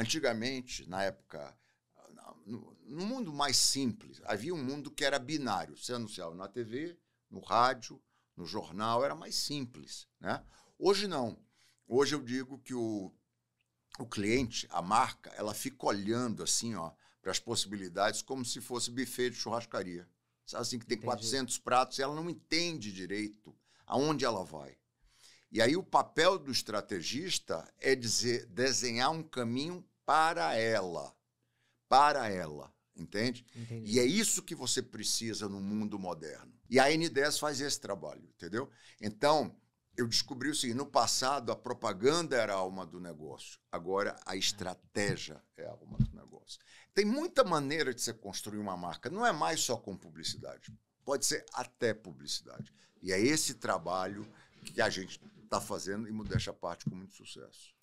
Antigamente, na época, no, no mundo mais simples, havia um mundo que era binário. Você anunciava na TV, no rádio, no jornal, era mais simples. Né? Hoje não. Hoje eu digo que o, o cliente, a marca, ela fica olhando assim, ó, para as possibilidades como se fosse buffet de churrascaria. Sabe assim que tem Entendi. 400 pratos e ela não entende direito aonde ela vai. E aí o papel do estrategista é dizer, desenhar um caminho para ela. Para ela. Entende? Entendi. E é isso que você precisa no mundo moderno. E a N10 faz esse trabalho, entendeu? Então, eu descobri o seguinte: no passado, a propaganda era a alma do negócio, agora a ah. estratégia é a alma do negócio. Tem muita maneira de você construir uma marca, não é mais só com publicidade, pode ser até publicidade. E é esse trabalho que a gente está fazendo e modéstia à parte com muito sucesso.